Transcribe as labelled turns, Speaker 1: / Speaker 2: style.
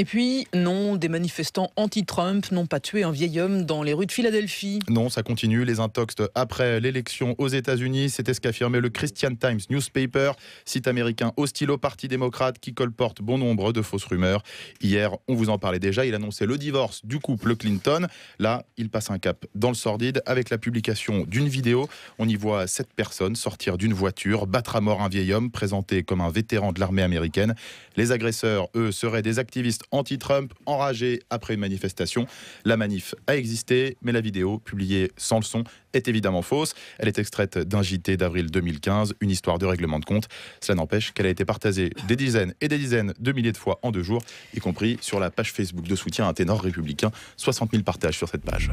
Speaker 1: Et puis, non, des manifestants anti-Trump n'ont pas tué un vieil homme dans les rues de Philadelphie.
Speaker 2: Non, ça continue. Les intox après l'élection aux États-Unis, c'était ce qu'affirmait le Christian Times Newspaper, site américain hostile au Parti démocrate qui colporte bon nombre de fausses rumeurs. Hier, on vous en parlait déjà, il annonçait le divorce du couple Clinton. Là, il passe un cap dans le sordide avec la publication d'une vidéo. On y voit sept personnes sortir d'une voiture, battre à mort un vieil homme présenté comme un vétéran de l'armée américaine. Les agresseurs, eux, seraient des activistes anti-Trump, enragé après une manifestation. La manif a existé, mais la vidéo, publiée sans le son, est évidemment fausse. Elle est extraite d'un JT d'avril 2015, une histoire de règlement de compte. Cela n'empêche qu'elle a été partagée des dizaines et des dizaines de milliers de fois en deux jours, y compris sur la page Facebook de soutien à un ténor républicain. 60 000 partages sur cette page.